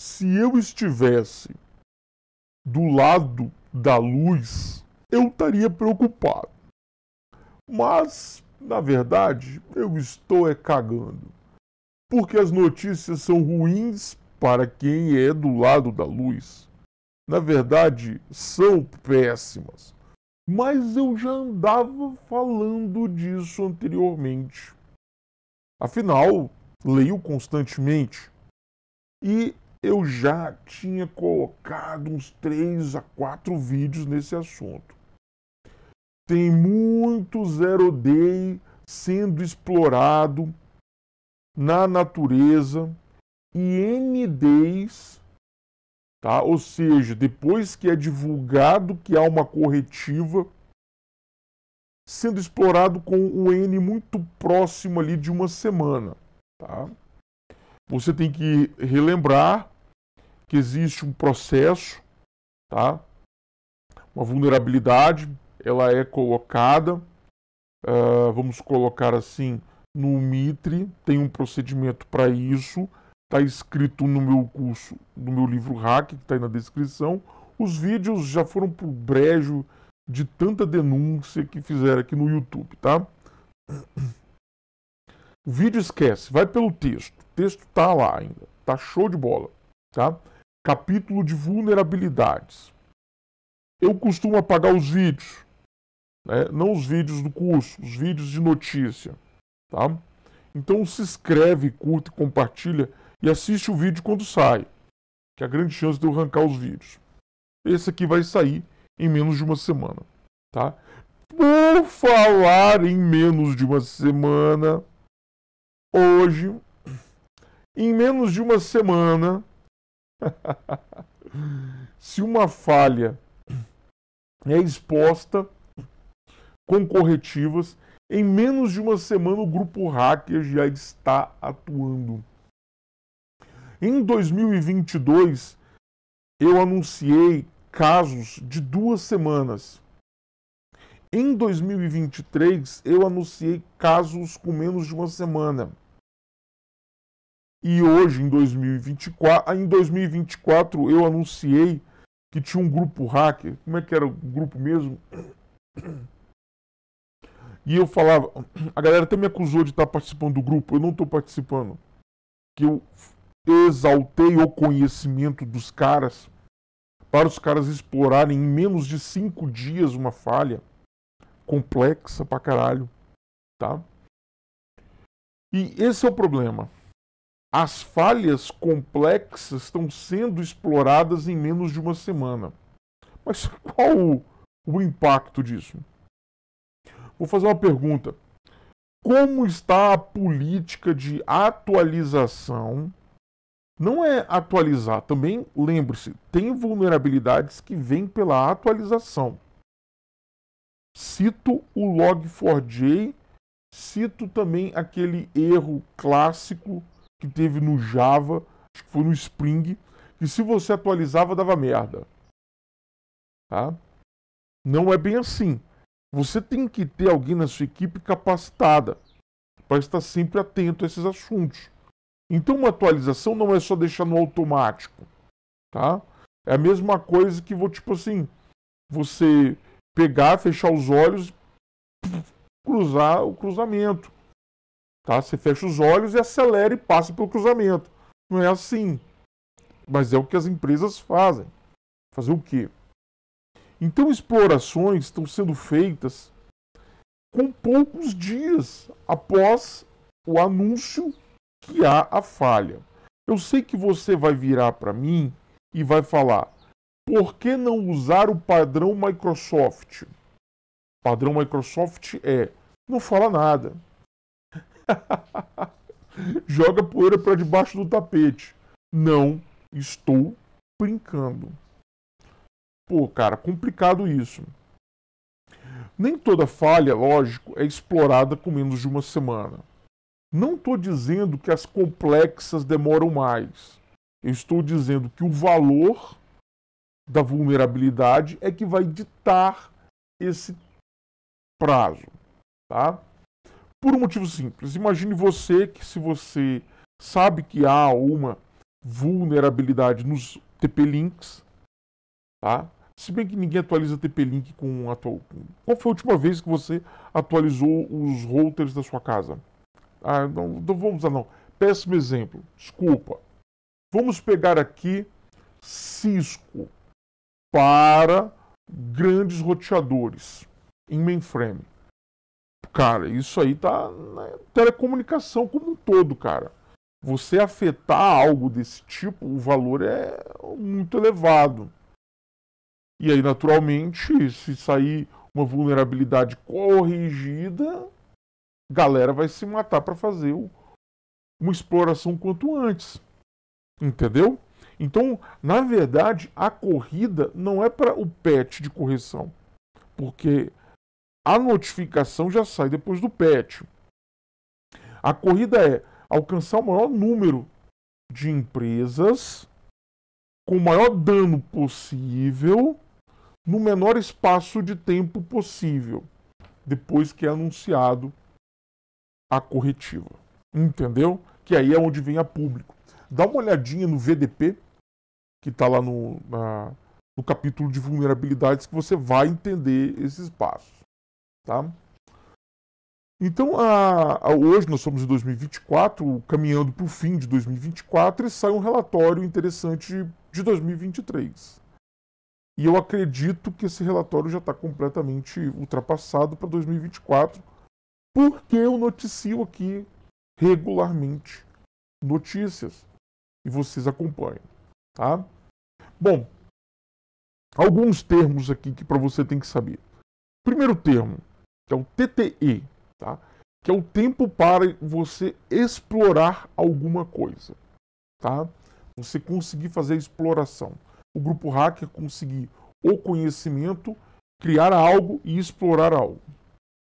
se eu estivesse do lado da luz, eu estaria preocupado. Mas, na verdade, eu estou é cagando. Porque as notícias são ruins para quem é do lado da luz. Na verdade, são péssimas. Mas eu já andava falando disso anteriormente. Afinal, leio constantemente. E eu já tinha colocado uns três a quatro vídeos nesse assunto. Tem muito zero day sendo explorado na natureza e N days, tá? Ou seja, depois que é divulgado que há uma corretiva sendo explorado com um N muito próximo ali de uma semana, tá? Você tem que relembrar que existe um processo, tá? Uma vulnerabilidade, ela é colocada, uh, vamos colocar assim, no Mitre, tem um procedimento para isso, está escrito no meu curso, no meu livro Hack, que está aí na descrição. Os vídeos já foram pro brejo de tanta denúncia que fizeram aqui no YouTube, tá? O vídeo esquece, vai pelo texto. O texto tá lá ainda, tá show de bola, tá? capítulo de vulnerabilidades. Eu costumo apagar os vídeos, né? não os vídeos do curso, os vídeos de notícia. Tá? Então se inscreve, curta, compartilha e assiste o vídeo quando sai, que é a grande chance de eu arrancar os vídeos. Esse aqui vai sair em menos de uma semana. Tá? Por falar em menos de uma semana, hoje, em menos de uma semana, Se uma falha é exposta com corretivas, em menos de uma semana o grupo hacker já está atuando. Em 2022, eu anunciei casos de duas semanas. Em 2023, eu anunciei casos com menos de uma semana. E hoje, em 2024, ah, em 2024 eu anunciei que tinha um grupo hacker. Como é que era o grupo mesmo? E eu falava, a galera até me acusou de estar participando do grupo, eu não estou participando. Que eu exaltei o conhecimento dos caras para os caras explorarem em menos de cinco dias uma falha complexa pra caralho, tá? E esse é o problema as falhas complexas estão sendo exploradas em menos de uma semana. Mas qual o, o impacto disso? Vou fazer uma pergunta. Como está a política de atualização? Não é atualizar, também lembre-se, tem vulnerabilidades que vêm pela atualização. Cito o log4j, cito também aquele erro clássico que teve no Java, acho que foi no Spring, que se você atualizava dava merda. Tá? Não é bem assim. Você tem que ter alguém na sua equipe capacitada para estar sempre atento a esses assuntos. Então, uma atualização não é só deixar no automático, tá? É a mesma coisa que vou tipo assim, você pegar, fechar os olhos, cruzar o cruzamento. Tá? Você fecha os olhos e acelera e passa pelo cruzamento. Não é assim. Mas é o que as empresas fazem. Fazer o quê? Então, explorações estão sendo feitas com poucos dias após o anúncio que há a falha. Eu sei que você vai virar para mim e vai falar: por que não usar o padrão Microsoft? O padrão Microsoft é: não fala nada, Joga poeira para debaixo do tapete. Não estou brincando. Pô, cara, complicado isso. Nem toda falha, lógico, é explorada com menos de uma semana. Não estou dizendo que as complexas demoram mais. Eu estou dizendo que o valor da vulnerabilidade é que vai ditar esse prazo, tá? Por um motivo simples. Imagine você que, se você sabe que há uma vulnerabilidade nos TP-Links, tá? Se bem que ninguém atualiza TP-Link com atual. Qual foi a última vez que você atualizou os routers da sua casa? Ah, não, não vamos lá, não. Péssimo exemplo. Desculpa. Vamos pegar aqui Cisco para grandes roteadores em mainframe. Cara, isso aí tá na telecomunicação como um todo, cara. Você afetar algo desse tipo, o valor é muito elevado. E aí, naturalmente, se sair uma vulnerabilidade corrigida, galera vai se matar para fazer uma exploração quanto antes. Entendeu? Então, na verdade, a corrida não é para o patch de correção, porque a notificação já sai depois do patch. A corrida é alcançar o maior número de empresas com o maior dano possível no menor espaço de tempo possível, depois que é anunciado a corretiva. Entendeu? Que aí é onde vem a público. Dá uma olhadinha no VDP, que está lá no, na, no capítulo de vulnerabilidades, que você vai entender esses passos. Tá? Então, a, a, hoje nós somos em 2024, caminhando para o fim de 2024, e sai um relatório interessante de 2023. E eu acredito que esse relatório já está completamente ultrapassado para 2024, porque eu noticio aqui regularmente notícias e vocês acompanham, tá? Bom, alguns termos aqui que para você tem que saber. Primeiro termo, que é o TTE, tá? que é o tempo para você explorar alguma coisa. Tá? Você conseguir fazer a exploração. O grupo hacker conseguir o conhecimento, criar algo e explorar algo.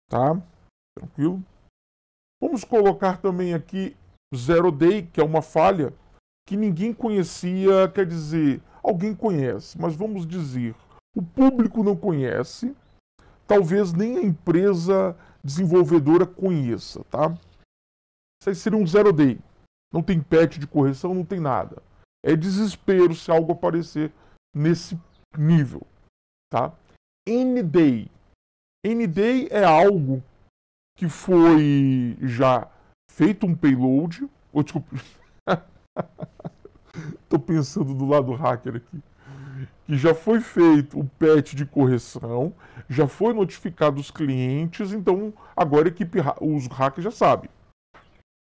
Tá? Tranquilo? Vamos colocar também aqui Zero Day, que é uma falha que ninguém conhecia, quer dizer, alguém conhece, mas vamos dizer, o público não conhece, talvez nem a empresa desenvolvedora conheça, tá? Isso aí seria um zero day. Não tem patch de correção, não tem nada. É desespero se algo aparecer nesse nível, tá? N-Day. N-Day é algo que foi já feito um payload. Desculpe. desculpa. Tô pensando do lado hacker aqui que já foi feito o PET de correção, já foi notificado os clientes, então agora a equipe, os hackers já sabem.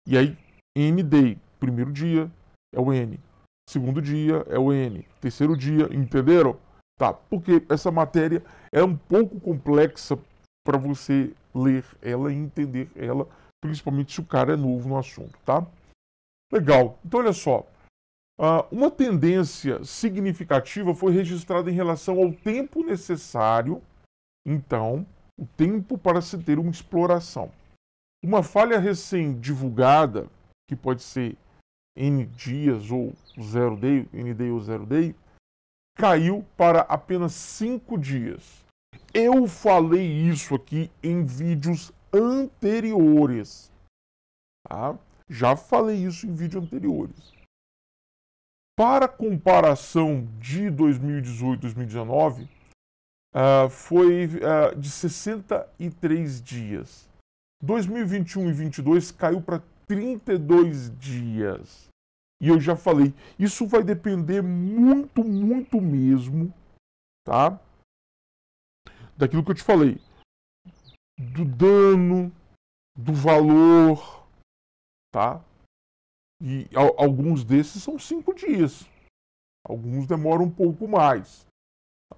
E aí, N day, primeiro dia é o N, segundo dia é o N, terceiro dia, entenderam? Tá, porque essa matéria é um pouco complexa para você ler ela e entender ela, principalmente se o cara é novo no assunto, tá? Legal. Então olha só, ah, uma tendência significativa foi registrada em relação ao tempo necessário, então, o tempo para se ter uma exploração. Uma falha recém-divulgada, que pode ser N dias ou zero day, N day ou zero day, caiu para apenas cinco dias. Eu falei isso aqui em vídeos anteriores. Tá? Já falei isso em vídeos anteriores. Para comparação de 2018 2019, uh, foi uh, de 63 dias. 2021 e 2022 caiu para 32 dias. E eu já falei, isso vai depender muito, muito mesmo, tá? Daquilo que eu te falei, do dano, do valor, tá? E alguns desses são cinco dias. Alguns demoram um pouco mais.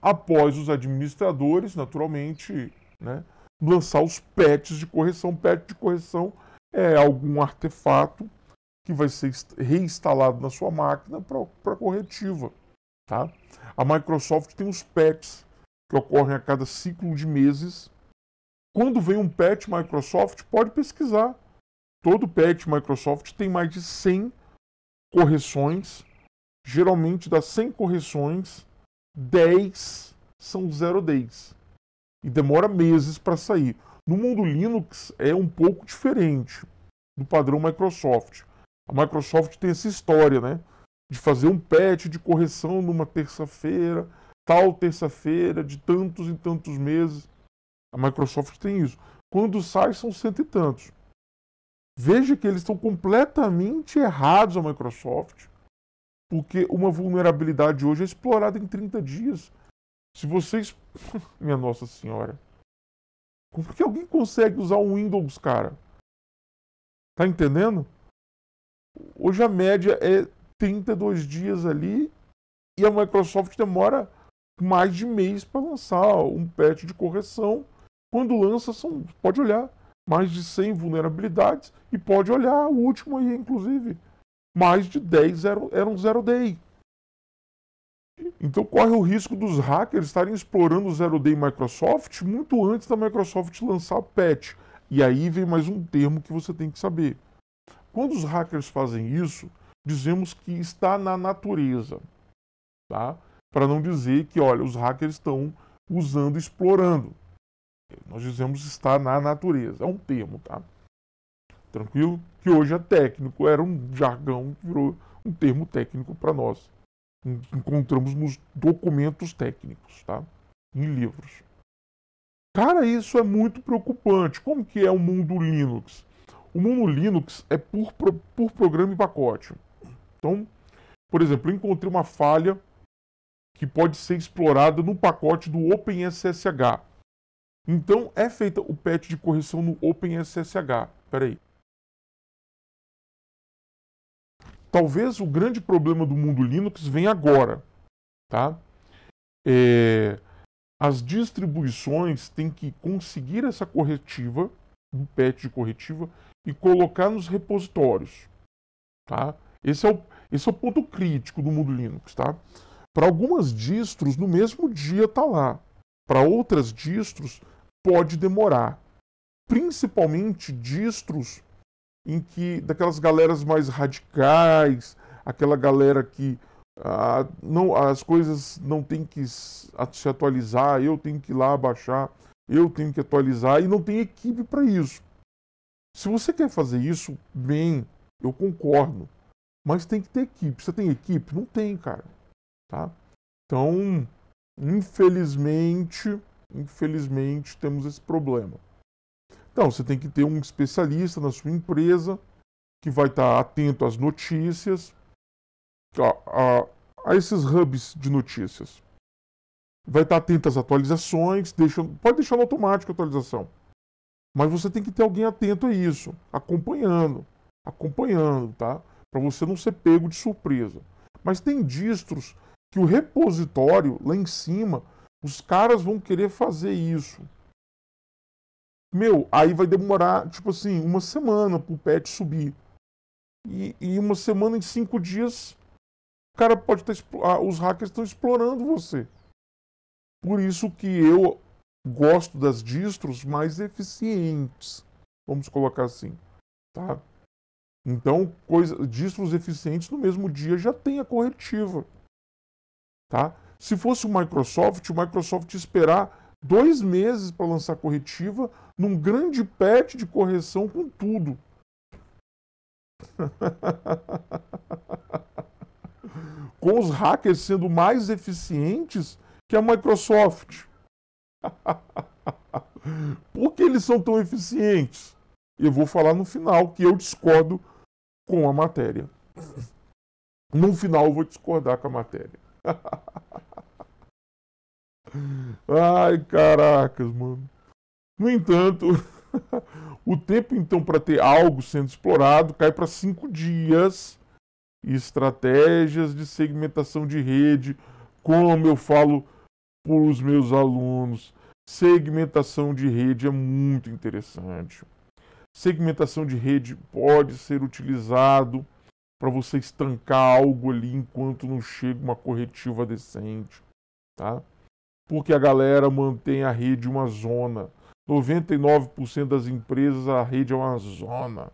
Após os administradores, naturalmente, né, lançar os patches de correção. Patch de correção é algum artefato que vai ser reinstalado na sua máquina para corretiva. Tá? A Microsoft tem os patches que ocorrem a cada ciclo de meses. Quando vem um patch, Microsoft pode pesquisar todo patch Microsoft tem mais de 100 correções. Geralmente, das 100 correções, 10 são zero days. E demora meses para sair. No mundo Linux é um pouco diferente do padrão Microsoft. A Microsoft tem essa história, né? De fazer um patch de correção numa terça-feira, tal terça-feira, de tantos e tantos meses. A Microsoft tem isso. Quando sai, são cento e tantos veja que eles estão completamente errados a Microsoft, porque uma vulnerabilidade hoje é explorada em 30 dias. Se vocês. Minha Nossa Senhora. Como que alguém consegue usar o Windows, cara? Tá entendendo? Hoje a média é 32 dias ali e a Microsoft demora mais de mês para lançar um patch de correção. Quando lança, são, pode olhar, mais de 100 vulnerabilidades e pode olhar o último aí, inclusive. Mais de 10 eram zero day. Então corre o risco dos hackers estarem explorando o zero day Microsoft muito antes da Microsoft lançar o patch. E aí vem mais um termo que você tem que saber. Quando os hackers fazem isso, dizemos que está na natureza, tá? Para não dizer que, olha, os hackers estão usando, explorando. Nós dizemos está na natureza, é um termo, tá? Tranquilo? Que hoje é técnico, era um jargão que virou um termo técnico para nós. Encontramos nos documentos técnicos, tá? Em livros. Cara, isso é muito preocupante. Como que é o mundo Linux? O mundo Linux é por, por programa e pacote. Então, por exemplo, eu encontrei uma falha que pode ser explorada no pacote do OpenSSH. Então é feita o patch de correção no OpenSSH. Peraí. Talvez o grande problema do mundo Linux venha agora, tá? É... as distribuições têm que conseguir essa corretiva, um patch de corretiva, e colocar nos repositórios, tá? Esse é o, esse é o ponto crítico do mundo Linux, tá? Para algumas distros, no mesmo dia está lá. Para outras distros, pode demorar. Principalmente distros em que daquelas galeras mais radicais, aquela galera que ah, não, as coisas não tem que se atualizar, eu tenho que ir lá baixar, eu tenho que atualizar e não tem equipe para isso. Se você quer fazer isso, bem, eu concordo, mas tem que ter equipe. Você tem equipe? Não tem, cara, tá? Então, infelizmente, Infelizmente, temos esse problema. Então, você tem que ter um especialista na sua empresa que vai estar atento às notícias, a, a, a esses hubs de notícias. Vai estar atento às atualizações, deixa, pode deixar no automático a atualização. Mas você tem que ter alguém atento a isso, acompanhando, acompanhando, tá? Para você não ser pego de surpresa. Mas tem distros que o repositório lá em cima os caras vão querer fazer isso. Meu, aí vai demorar, tipo assim, uma semana pro pet subir. E, e uma semana em cinco dias, o cara pode tá estar. Os hackers estão explorando você. Por isso que eu gosto das distros mais eficientes, vamos colocar assim, tá? Então, coisa, distros eficientes no mesmo dia já tem a corretiva, tá? Se fosse o Microsoft, o Microsoft esperar dois meses para lançar corretiva num grande patch de correção com tudo. com os hackers sendo mais eficientes que a Microsoft. Por que eles são tão eficientes? Eu vou falar no final que eu discordo com a matéria. No final eu vou discordar com a matéria. Ai, caracas, mano. No entanto, o tempo então para ter algo sendo explorado cai para cinco dias. E estratégias de segmentação de rede, como eu falo para os meus alunos, segmentação de rede é muito interessante. Segmentação de rede pode ser utilizado para você estancar algo ali enquanto não chega uma corretiva decente, tá? Porque a galera mantém a rede uma zona. 99% das empresas a rede é uma zona.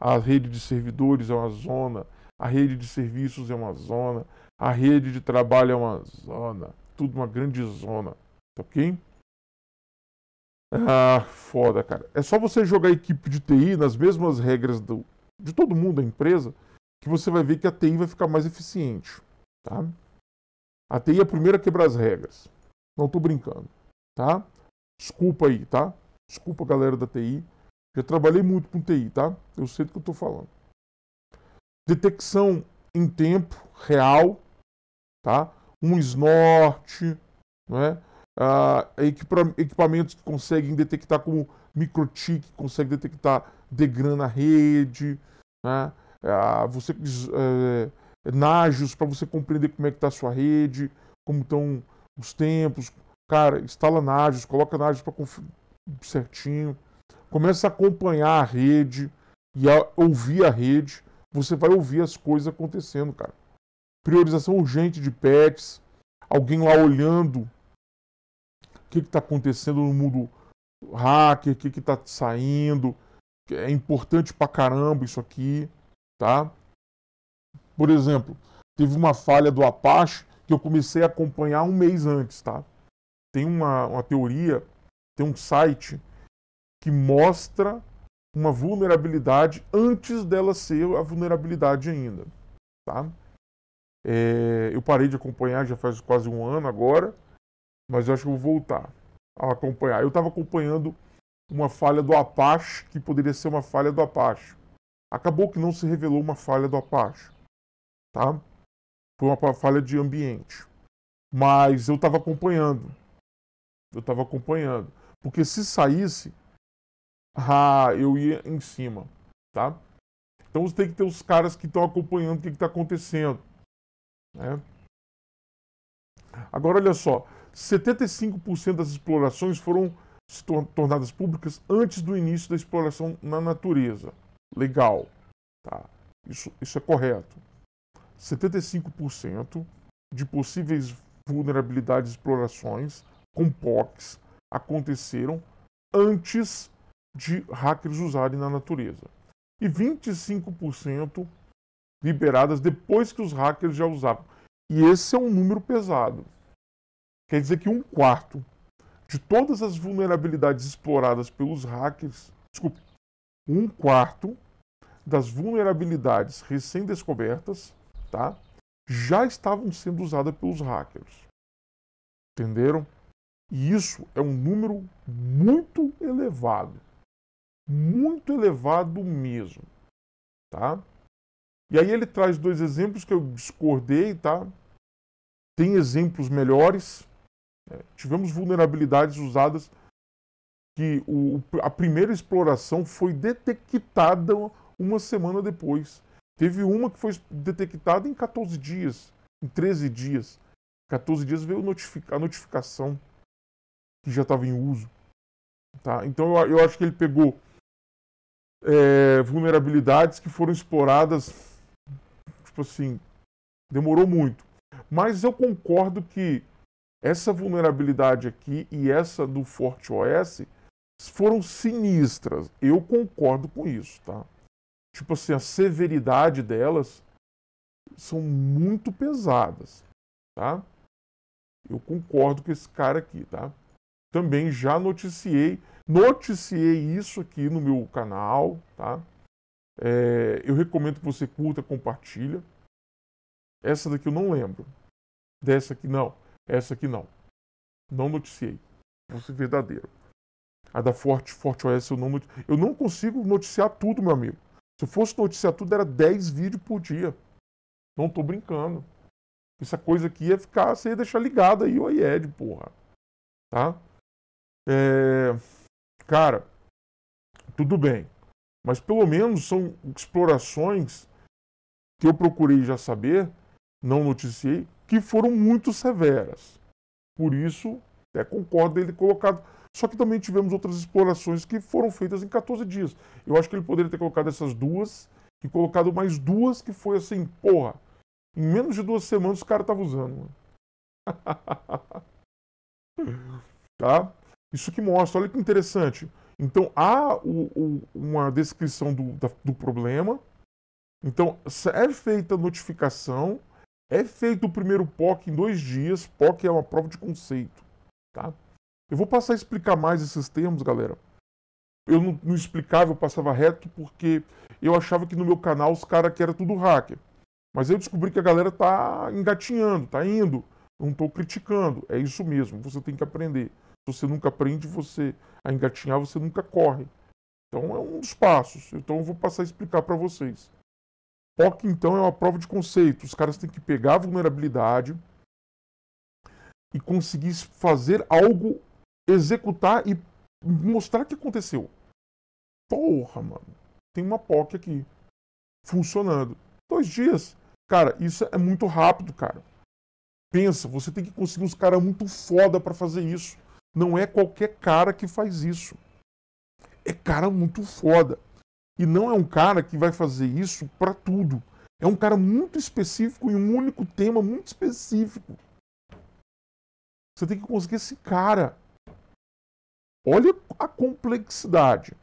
A rede de servidores é uma zona, a rede de serviços é uma zona, a rede de trabalho é uma zona, tudo uma grande zona, tá ok? Ah, foda, cara. É só você jogar a equipe de TI nas mesmas regras do, de todo mundo da empresa que você vai ver que a TI vai ficar mais eficiente. Tá? A TI é a primeira a quebrar as regras. Não estou brincando. Tá? Desculpa aí, tá? Desculpa, galera da TI. Já trabalhei muito com TI, tá? Eu sei do que eu estou falando. Detecção em tempo real, tá? Um snort, né? equipamentos que conseguem detectar como microchip, consegue detectar degrana na rede, né? É, você, é, nágios para você compreender como é que está a sua rede, como estão os tempos. Cara, instala nágios, coloca nágios para certinho. Começa a acompanhar a rede e a ouvir a rede. Você vai ouvir as coisas acontecendo, cara. Priorização urgente de pets. Alguém lá olhando o que está acontecendo no mundo hacker, o que está saindo. É importante pra caramba isso aqui. Tá? Por exemplo, teve uma falha do Apache que eu comecei a acompanhar um mês antes. Tá? Tem uma, uma teoria, tem um site que mostra uma vulnerabilidade antes dela ser a vulnerabilidade ainda. Tá? É, eu parei de acompanhar já faz quase um ano agora, mas eu acho que eu vou voltar a acompanhar. Eu estava acompanhando uma falha do Apache, que poderia ser uma falha do Apache acabou que não se revelou uma falha do Apache, tá? Foi uma falha de ambiente. Mas eu estava acompanhando. Eu estava acompanhando. Porque se saísse, ah, eu ia em cima, tá? Então você tem que ter os caras que estão acompanhando o que está acontecendo. Né? Agora, olha só. 75% das explorações foram tornadas públicas antes do início da exploração na natureza legal. Tá? Isso, isso é correto. 75% de possíveis vulnerabilidades e explorações com POCs aconteceram antes de hackers usarem na natureza. E 25% liberadas depois que os hackers já usavam. E esse é um número pesado. Quer dizer que um quarto de todas as vulnerabilidades exploradas pelos hackers, desculpe, um quarto das vulnerabilidades recém-descobertas, tá? Já estavam sendo usadas pelos hackers. Entenderam? E isso é um número muito elevado. Muito elevado mesmo, tá? E aí ele traz dois exemplos que eu discordei, tá? Tem exemplos melhores. É, tivemos vulnerabilidades usadas que o, a primeira exploração foi detectada uma semana depois. Teve uma que foi detectada em 14 dias, em 13 dias. 14 dias veio a notificação que já estava em uso. Tá? Então eu, eu acho que ele pegou é, vulnerabilidades que foram exploradas, tipo assim, demorou muito. Mas eu concordo que essa vulnerabilidade aqui e essa do OS foram sinistras. Eu concordo com isso, tá? tipo assim, a severidade delas são muito pesadas, tá? Eu concordo com esse cara aqui, tá? Também já noticiei, noticiei isso aqui no meu canal, tá? É, eu recomendo que você curta, compartilha. Essa daqui eu não lembro. Dessa aqui não. Essa aqui não. Não noticiei. Vou ser verdadeiro. A da Forte, Forte OS eu não noticiei. Eu não consigo noticiar tudo, meu amigo. Se fosse notícia tudo, era 10 vídeos por dia. Não tô brincando. Essa coisa aqui ia ficar, você ia deixar ligada aí o IED, porra. Tá? É... Cara, tudo bem. Mas pelo menos são explorações que eu procurei já saber, não noticiei, que foram muito severas. Por isso, até concordo ele colocado só que também tivemos outras explorações que foram feitas em 14 dias. Eu acho que ele poderia ter colocado essas duas e colocado mais duas que foi assim, porra. Em menos de duas semanas o cara estava usando, tá? Isso que mostra, olha que interessante. Então há o, o, uma descrição do, da, do problema. Então é feita a notificação, é feito o primeiro POC em dois dias. POC é uma prova de conceito, tá? Eu vou passar a explicar mais esses termos, galera. Eu não, não explicava, eu passava reto porque eu achava que no meu canal os caras que era tudo hacker. Mas eu descobri que a galera tá engatinhando, tá indo. Não estou criticando, é isso mesmo, você tem que aprender. Se você nunca aprende você a engatinhar, você nunca corre. Então é um dos passos. Então eu vou passar a explicar para vocês. POC então é uma prova de conceito. Os caras têm que pegar a vulnerabilidade e conseguir fazer algo executar e mostrar o que aconteceu. Porra, mano. Tem uma POC aqui. Funcionando. Dois dias. Cara, isso é muito rápido, cara. Pensa, você tem que conseguir uns caras muito foda para fazer isso. Não é qualquer cara que faz isso. É cara muito foda. E não é um cara que vai fazer isso para tudo. É um cara muito específico em um único tema muito específico. Você tem que conseguir esse cara. Olha a complexidade,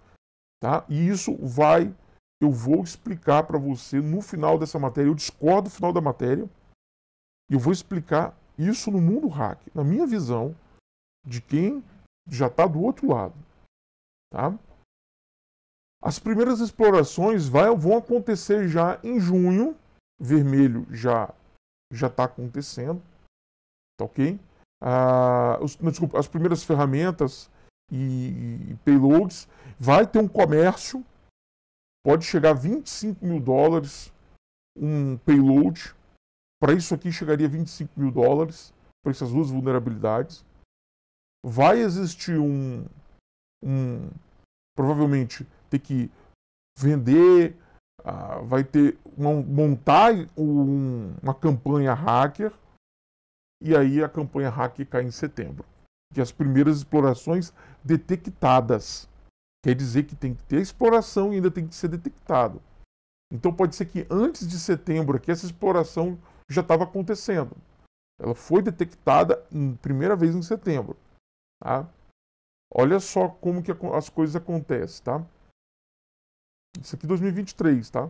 tá? E isso vai, eu vou explicar para você no final dessa matéria. Eu discordo do final da matéria. Eu vou explicar isso no mundo hack, na minha visão, de quem já está do outro lado, tá? As primeiras explorações vai, vão acontecer já em junho. Vermelho já já está acontecendo, tá ok? Ah, os, não, desculpa, as primeiras ferramentas e, e payloads, vai ter um comércio, pode chegar a 25 mil dólares um payload. Para isso aqui chegaria a 25 mil dólares, para essas duas vulnerabilidades. Vai existir um, um provavelmente ter que vender, uh, vai ter uma, montar um, uma campanha hacker e aí a campanha hacker cai em setembro que as primeiras explorações detectadas. Quer dizer que tem que ter exploração e ainda tem que ser detectado. Então pode ser que antes de setembro aqui essa exploração já estava acontecendo. Ela foi detectada primeira vez em setembro. Tá? Olha só como que as coisas acontecem, tá? Isso aqui 2023, é tá?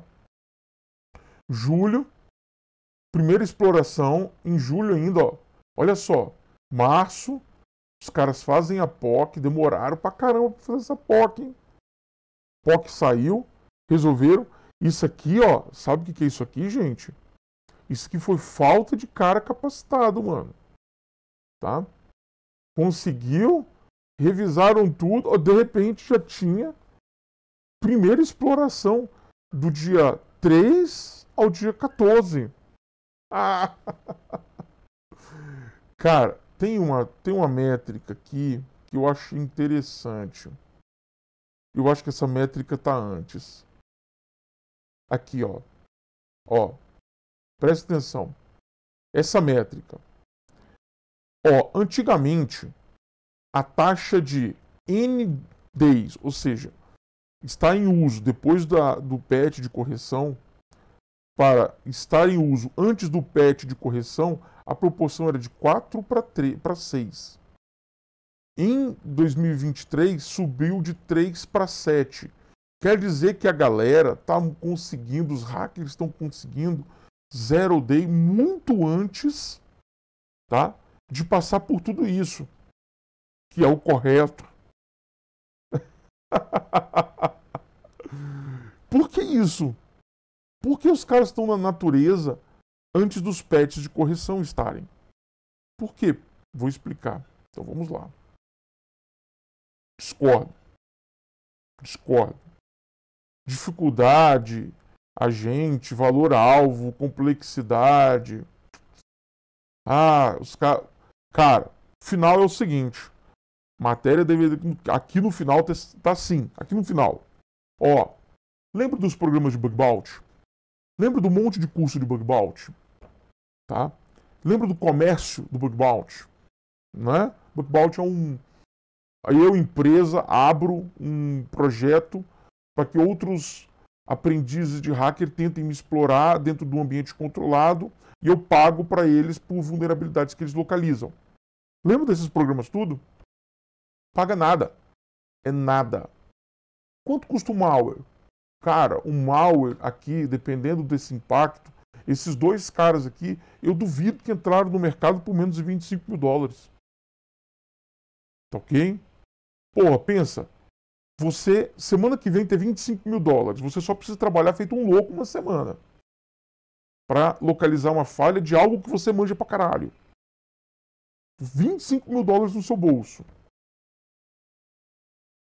Julho, primeira exploração em julho ainda, ó. Olha só, março, os caras fazem a POC, demoraram pra caramba pra fazer essa POC, hein? POC saiu, resolveram. Isso aqui, ó, sabe o que, é isso aqui, gente? Isso aqui foi falta de cara capacitado, mano. Tá? Conseguiu, revisaram tudo, ó, de repente já tinha primeira exploração do dia 3 ao dia 14. Ah! Cara, tem uma, tem uma métrica aqui que eu acho interessante. Eu acho que essa métrica tá antes. Aqui, ó. Ó. Presta atenção. Essa métrica. Ó, antigamente a taxa de N days, ou seja, está em uso depois da, do patch de correção para estar em uso antes do patch de correção, a proporção era de 4 para 6. Em 2023, subiu de 3 para 7. Quer dizer que a galera está conseguindo, os hackers estão conseguindo zero day muito antes tá, de passar por tudo isso, que é o correto. por que isso? Porque os caras estão na natureza antes dos patches de correção estarem. Por quê? Vou explicar. Então vamos lá. Discordo. Discordo. Dificuldade, agente, valor-alvo, complexidade. Ah, os caras. Cara, final é o seguinte. Matéria deveria. Aqui no final tá assim. Aqui no final. Ó. Lembra dos programas de bug bounty? Lembra do monte de curso de bug bounty? Tá? Lembra do comércio do book bounty? Né? Book bounty é um. Eu, empresa, abro um projeto para que outros aprendizes de hacker tentem me explorar dentro de um ambiente controlado e eu pago para eles por vulnerabilidades que eles localizam. Lembra desses programas tudo? Paga nada. É nada. Quanto custa um malware? Cara, um malware aqui, dependendo desse impacto, esses dois caras aqui, eu duvido que entraram no mercado por menos de 25 mil dólares. tá ok? Porra, pensa. Você, semana que vem, ter 25 mil dólares. Você só precisa trabalhar feito um louco uma semana. Para localizar uma falha de algo que você manja pra caralho. 25 mil dólares no seu bolso.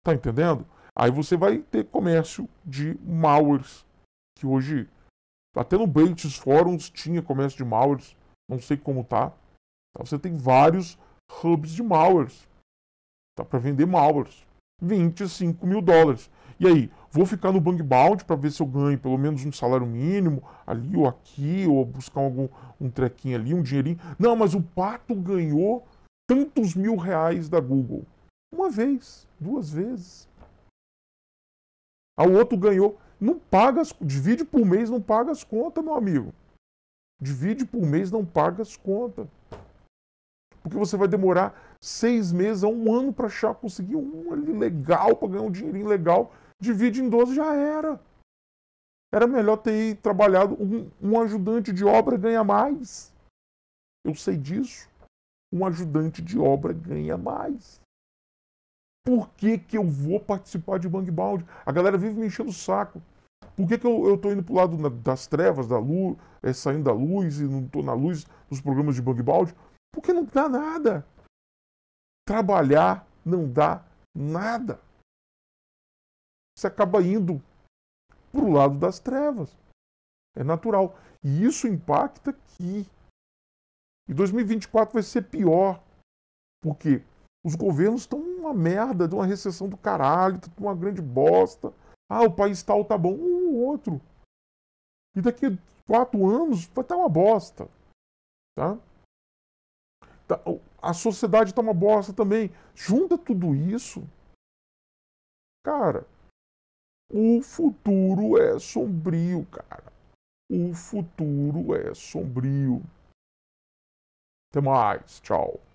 Tá entendendo? Aí você vai ter comércio de malwares. Que hoje até no Banks Forums tinha comércio de malwares. Não sei como tá. Então, você tem vários hubs de malwares. Tá para vender malwares. 25 mil dólares. E aí, vou ficar no Bang Bound para ver se eu ganho pelo menos um salário mínimo ali ou aqui, ou buscar algum um trequinho ali, um dinheirinho. Não, mas o Pato ganhou tantos mil reais da Google. Uma vez, duas vezes. o outro ganhou não paga, as, divide por mês, não paga as contas, meu amigo. Divide por mês, não paga as contas. Porque você vai demorar seis meses a um ano para achar, conseguir um ali legal, para ganhar um dinheirinho legal. Divide em 12, já era. Era melhor ter trabalhado um, um ajudante de obra ganha mais. Eu sei disso. Um ajudante de obra ganha mais por que, que eu vou participar de Bang Balde? A galera vive me enchendo o saco. Por que, que eu estou indo para o lado na, das trevas, da luz, é, saindo da luz e não estou na luz dos programas de Bang Balde? Porque não dá nada. Trabalhar não dá nada. Você acaba indo para o lado das trevas. É natural. E isso impacta aqui. E 2024 vai ser pior. Porque os governos estão uma merda, de uma recessão do caralho, tá tudo uma grande bosta. Ah, o país tal tá bom, um ou outro. E daqui a quatro anos vai estar tá uma bosta. Tá? tá a sociedade tá uma bosta também. Junta tudo isso. Cara, o futuro é sombrio, cara. O futuro é sombrio. Até mais. Tchau.